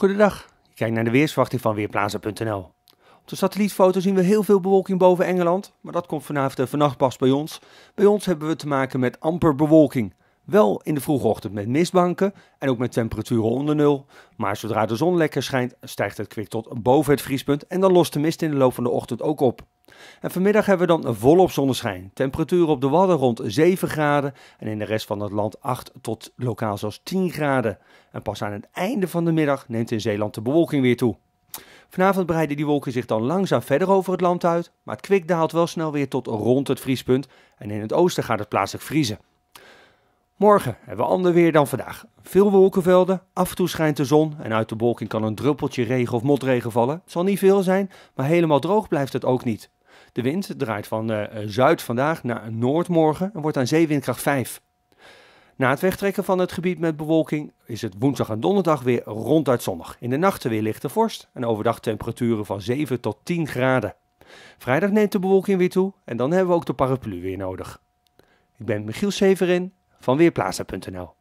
Goedendag, je Kijk naar de weersverwachting van Weerplaza.nl. Op de satellietfoto zien we heel veel bewolking boven Engeland, maar dat komt vanavond en vannacht pas bij ons. Bij ons hebben we te maken met amper bewolking. Wel in de vroege ochtend met mistbanken en ook met temperaturen onder nul. Maar zodra de zon lekker schijnt, stijgt het kwik tot boven het vriespunt en dan lost de mist in de loop van de ochtend ook op. En vanmiddag hebben we dan volop zonneschijn. Temperaturen op de Wadden rond 7 graden en in de rest van het land 8 tot lokaal zelfs 10 graden. En pas aan het einde van de middag neemt in Zeeland de bewolking weer toe. Vanavond breiden die wolken zich dan langzaam verder over het land uit, maar het kwik daalt wel snel weer tot rond het vriespunt en in het oosten gaat het plaatselijk vriezen. Morgen hebben we ander weer dan vandaag. Veel wolkenvelden, af en toe schijnt de zon en uit de wolking kan een druppeltje regen of motregen vallen. Het zal niet veel zijn, maar helemaal droog blijft het ook niet. De wind draait van eh, eh, zuid vandaag naar noord morgen en wordt aan zeewindkracht 5. Na het wegtrekken van het gebied met bewolking is het woensdag en donderdag weer ronduit zonnig. In de nachten weer lichte vorst en overdag temperaturen van 7 tot 10 graden. Vrijdag neemt de bewolking weer toe en dan hebben we ook de paraplu weer nodig. Ik ben Michiel Severin van Weerplaza.nl